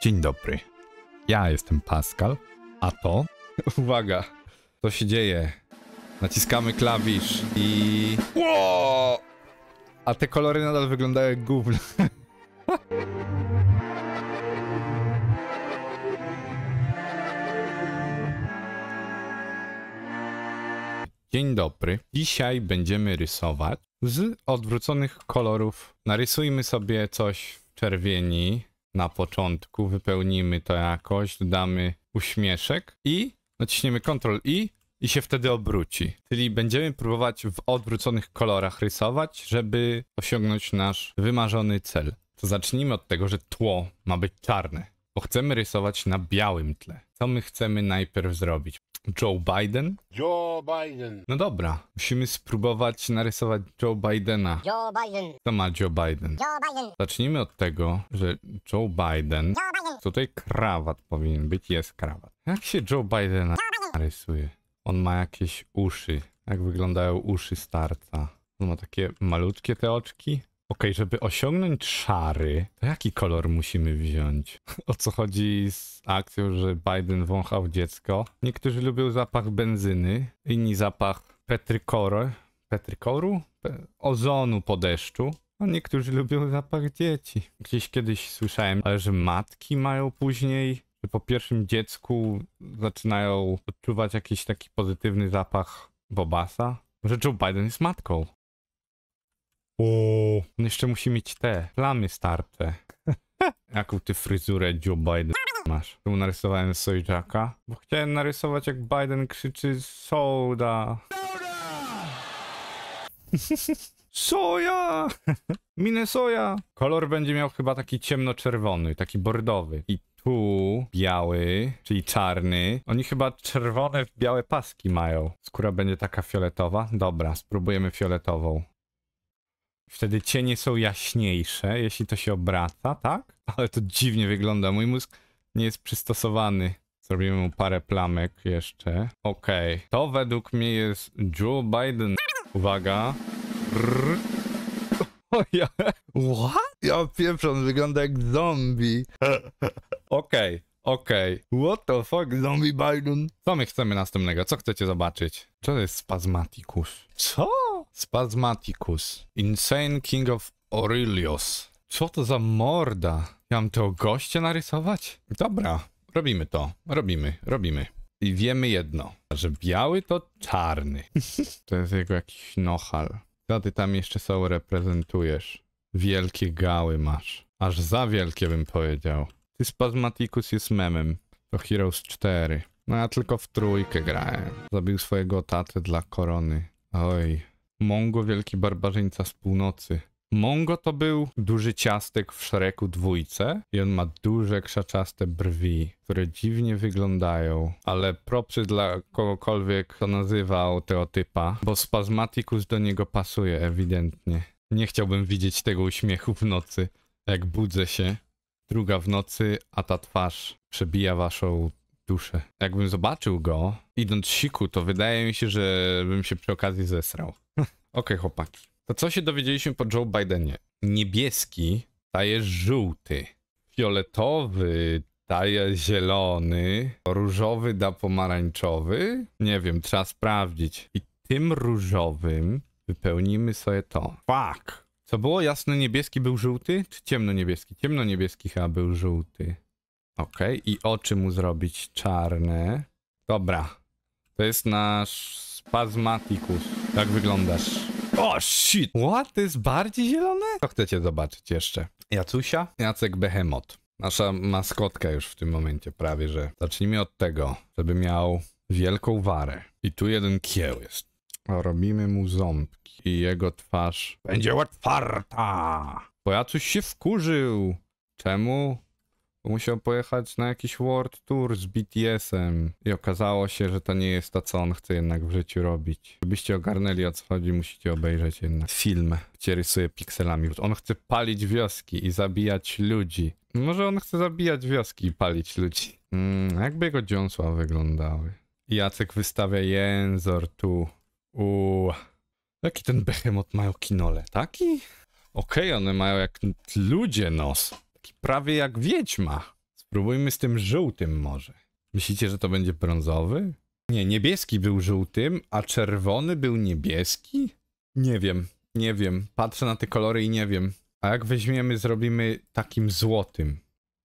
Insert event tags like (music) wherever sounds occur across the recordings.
Dzień dobry. Ja jestem Pascal, a to. (laughs) Uwaga, co się dzieje? Naciskamy klawisz i. Ło! A te kolory nadal wyglądają jak gówno. (laughs) Dzień dobry. Dzisiaj będziemy rysować z odwróconych kolorów. Narysujmy sobie coś w czerwieni na początku, wypełnimy to jakoś, dodamy uśmieszek i naciśniemy Ctrl I i się wtedy obróci. Czyli będziemy próbować w odwróconych kolorach rysować, żeby osiągnąć nasz wymarzony cel. To zacznijmy od tego, że tło ma być czarne, bo chcemy rysować na białym tle. Co my chcemy najpierw zrobić? Joe Biden? Joe Biden. No dobra, musimy spróbować narysować Joe Bidena. Joe Biden. To ma Joe Biden. Joe Biden. Zacznijmy od tego, że Joe Biden. Joe Biden. Tutaj krawat powinien być, jest krawat. Jak się Joe Bidena Joe narysuje? On ma jakieś uszy. Jak wyglądają uszy starca? On ma takie malutkie te oczki. Okej, okay, żeby osiągnąć szary, to jaki kolor musimy wziąć? (laughs) O co chodzi z akcją, że Biden wąchał dziecko? Niektórzy lubią zapach benzyny, inni zapach petrykoru, petrykoru? Pe ozonu po deszczu. A no, niektórzy lubią zapach dzieci. Gdzieś kiedyś słyszałem, ale że matki mają później, że po pierwszym dziecku zaczynają odczuwać jakiś taki pozytywny zapach bobasa. Może Joe Biden jest matką. Wow. On jeszcze musi mieć te plamy starte. (laughs) Jaką ty fryzurę Joe Biden masz? Tu narysowałem sojaka, bo chciałem narysować jak Biden krzyczy soda. (laughs) Soja! (laughs) Minę soja! Kolor będzie miał chyba taki ciemno-czerwony, taki bordowy. I tu biały, czyli czarny. Oni chyba czerwone w białe paski mają. Skóra będzie taka fioletowa. Dobra, spróbujemy fioletową. Wtedy cienie są jaśniejsze, jeśli to się obraca, tak? (laughs) Ale to dziwnie wygląda. Mój mózg nie jest przystosowany. Zrobimy mu parę plamek jeszcze. Okej. Okay. To według mnie jest Joe Biden. Uwaga. Rrr. (laughs) O ja. What? Ja pieprzam, wygląda jak zombie. (laughs) Okej. Okay. Okay. What the fuck, zombie Biden? Co my chcemy następnego? Co chcecie zobaczyć? Co to jest spazmatikus? Co? Spasmaticus. Insane King of Aurelius. Co to za morda? Ja mam tego gościa narysować? Dobra, robimy to. Robimy, robimy. I wiemy jedno, że biały to czarny. (laughs) to jest jego jakiś nohal. Co ty tam jeszcze są reprezentujesz? Wielkie gały masz. Aż za wielkie bym powiedział. Ty Spasmaticus jest memem. To Heroes 4. No ja tylko w trójkę grałem. Zabił swojego tatę dla korony. Oj, Mongo, wielki barbarzyńca z północy. Mongo to był duży ciastek w szeregu dwójce i on ma duże krzaczaste brwi, które dziwnie wyglądają, ale propsy dla kogokolwiek, to nazywał teotypa, bo Spasmaticus do niego pasuje ewidentnie. Nie chciałbym widzieć tego uśmiechu w nocy, jak budzę się, druga w nocy, a ta twarz przebija waszą duszę. Jakbym zobaczył go, idąc siku, to wydaje mi się, że bym się przy okazji zesrał. (laughs) Okej, okay, chłopaki. To co się dowiedzieliśmy po Joe Bidenie? Niebieski daje żółty, fioletowy daje zielony, różowy da pomarańczowy. Nie wiem, trzeba sprawdzić. I tym różowym wypełnimy sobie to. Fuck! Co było? Jasno niebieski był żółty? Czy ciemno niebieski? Ciemno niebieski chyba był żółty. Ok, i oczy mu zrobić czarne. Dobra. To jest nasz Spazmaticus. Tak wyglądasz. O oh, shit! What? To jest bardziej zielone? Co chcecie zobaczyć jeszcze? Jacusia? Jacek Behemoth. Nasza maskotka już w tym momencie prawie, że. Zacznijmy od tego, żeby miał wielką warę. I tu jeden kieł jest. Robimy mu ząbki i jego twarz będzie otwarta. Bo Jacuś się wkurzył. Czemu? musiał pojechać na jakiś world tour z BTS-em i okazało się, że to nie jest to, co on chce jednak w życiu robić. Gdybyście ogarnęli o co chodzi, musicie obejrzeć jednak film, gdzie rysuje pikselami. On chce palić wioski i zabijać ludzi. Może on chce zabijać wioski i palić ludzi. Mm, jakby jego dziąsła wyglądały. Jacek wystawia jęzor tu. Uuu. Jaki ten behemot mają kinole? Taki? Okej, okay, one mają jak ludzie nos. Taki prawie jak wiedźma. Spróbujmy z tym żółtym może. Myślicie, że to będzie brązowy? Nie, niebieski był żółtym, a czerwony był niebieski? Nie wiem, nie wiem. Patrzę na te kolory i nie wiem. A jak weźmiemy, zrobimy takim złotym.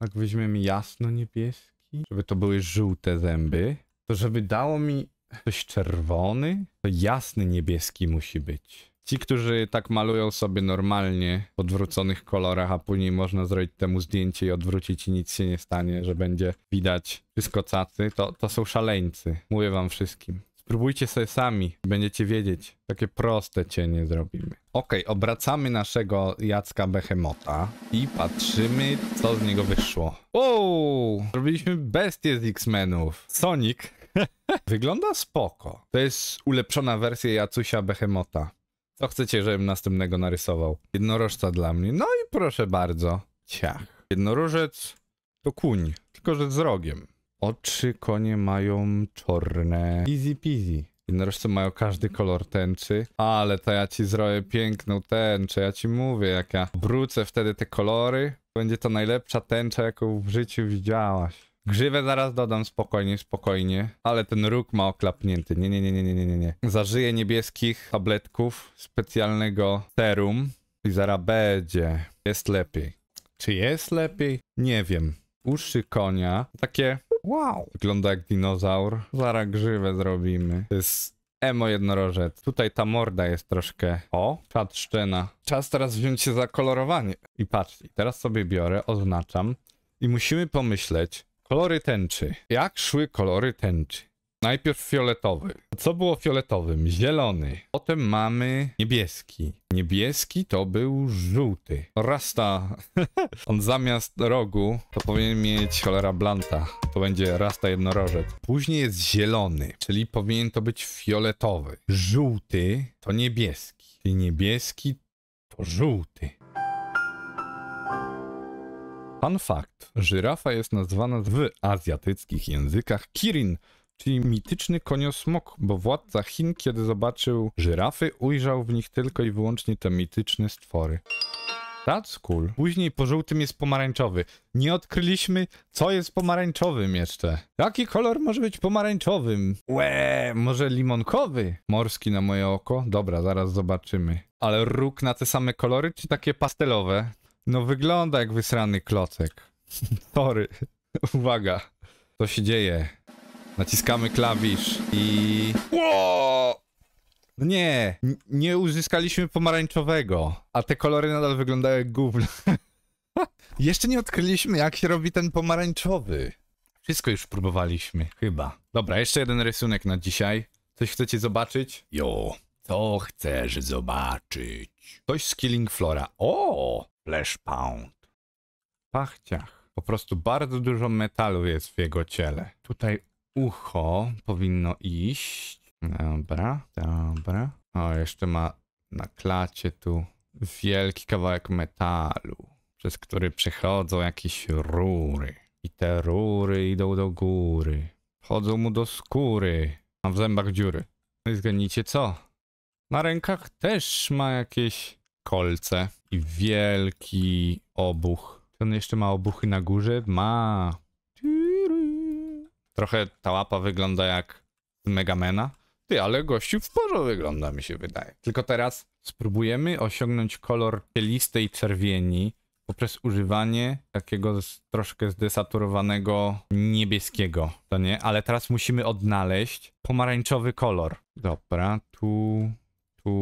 Jak weźmiemy jasno niebieski, żeby to były żółte zęby, to żeby dało mi coś czerwony, to jasny niebieski musi być. Ci, którzy tak malują sobie normalnie w odwróconych kolorach, a później można zrobić temu zdjęcie i odwrócić i nic się nie stanie, że będzie widać wszystko cacy, to, to są szaleńcy. Mówię wam wszystkim. Spróbujcie sobie sami, będziecie wiedzieć. Takie proste cienie zrobimy. Ok, obracamy naszego Jacka Behemota i patrzymy, co z niego wyszło. Wow, zrobiliśmy bestię z X-Menów. Sonic. (laughs) Wygląda spoko. To jest ulepszona wersja Jacusia Behemota. Co chcecie, żebym następnego narysował? Jednorożca dla mnie. No i proszę bardzo. Ciach. Jednorożec to kuń, tylko że z rogiem. Oczy konie mają czarne. Easy peasy. Jednorożce mają każdy kolor tęczy. Ale to ja ci zrobię piękną tęczę. Ja ci mówię, jak ja wrócę wtedy te kolory, będzie to najlepsza tęcza, jaką w życiu widziałaś. Grzywę zaraz dodam, spokojnie, spokojnie. Ale ten róg ma oklapnięty. Nie, nie, nie, nie, nie, nie, nie. Zażyję niebieskich tabletków, specjalnego serum i zaraz będzie. Jest lepiej. Czy jest lepiej? Nie wiem. Uszy konia. Takie wow. Wygląda jak dinozaur. Zaraz grzywę zrobimy. To jest Emo jednorożec. Tutaj ta morda jest troszkę. O, szczena. Czas teraz wziąć się za kolorowanie. I patrzcie, teraz sobie biorę, oznaczam. I musimy pomyśleć, Kolory tęczy. Jak szły kolory tęczy? Najpierw fioletowy. Co było fioletowym? Zielony. Potem mamy niebieski. Niebieski to był żółty. Rasta. (laughs) On zamiast rogu to powinien mieć cholera blanta. To będzie rasta jednorożec. Później jest zielony, czyli powinien to być fioletowy. Żółty to niebieski. I niebieski to żółty. Fun fact: żyrafa jest nazwana w azjatyckich językach Kirin, czyli mityczny koniosmok, bo władca Chin, kiedy zobaczył żyrafy, ujrzał w nich tylko i wyłącznie te mityczne stwory. That's cool. Później po żółtym jest pomarańczowy. Nie odkryliśmy, co jest pomarańczowym jeszcze. Jaki kolor może być pomarańczowym? Łe, może limonkowy? Morski na moje oko? Dobra, zaraz zobaczymy. Ale róg na te same kolory, czy takie pastelowe? No wygląda jak wysrany klocek. (laughs) Tory. Uwaga. co się dzieje. Naciskamy klawisz i... Wow! No nie, nie uzyskaliśmy pomarańczowego, a te kolory nadal wyglądają jak gówno. (laughs) Jeszcze nie odkryliśmy, jak się robi ten pomarańczowy. Wszystko już próbowaliśmy, chyba. Dobra, jeszcze jeden rysunek na dzisiaj. Coś chcecie zobaczyć? Jo, co chcesz zobaczyć? Coś z Killing Flora. O, Flash Pound. Pachciach. Po prostu bardzo dużo metalu jest w jego ciele. Tutaj ucho powinno iść. Dobra, dobra. O, jeszcze ma na klacie tu wielki kawałek metalu, przez który przechodzą jakieś rury. I te rury idą do góry. Chodzą mu do skóry. Ma w zębach dziury. No i zgadnijcie co? Na rękach też ma jakieś kolce i wielki obuch. Czy on jeszcze ma obuchy na górze? Ma. Trochę ta łapa wygląda jak z Megamena. Ty, ale gościu w porze wygląda, mi się wydaje. Tylko teraz spróbujemy osiągnąć kolor cielistej czerwieni poprzez używanie takiego troszkę zdesaturowanego niebieskiego, to nie? Ale teraz musimy odnaleźć pomarańczowy kolor. Dobra, tu, tu,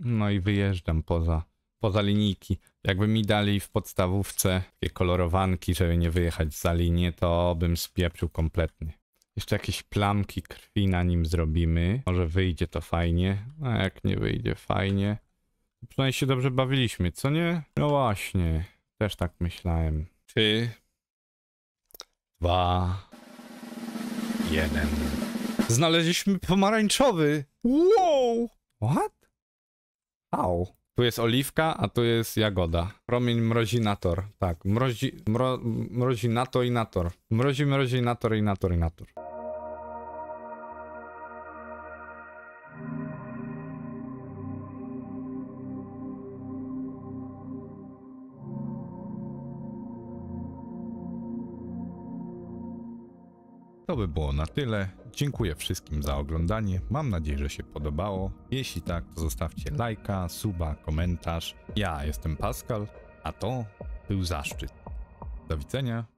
no i wyjeżdżam poza, poza linijki. Jakby mi dali w podstawówce takie kolorowanki, żeby nie wyjechać za linię, to bym spieprzył kompletnie. Jeszcze jakieś plamki krwi na nim zrobimy. Może wyjdzie to fajnie. A jak nie wyjdzie fajnie. Przynajmniej się dobrze bawiliśmy, co nie? No właśnie, też tak myślałem. Trzy, dwa, jeden. Znaleźliśmy pomarańczowy. Wow! What? Au. Tu jest oliwka, a tu jest jagoda. Promień mrozinator. Tak, mrozi, mro, mrozinator i nator. Mrozi mrozinator i nator i nator. To by było na tyle. Dziękuję wszystkim za oglądanie. Mam nadzieję, że się podobało. Jeśli tak, to zostawcie lajka, suba, komentarz. Ja jestem Pascal, a to był zaszczyt. Do widzenia.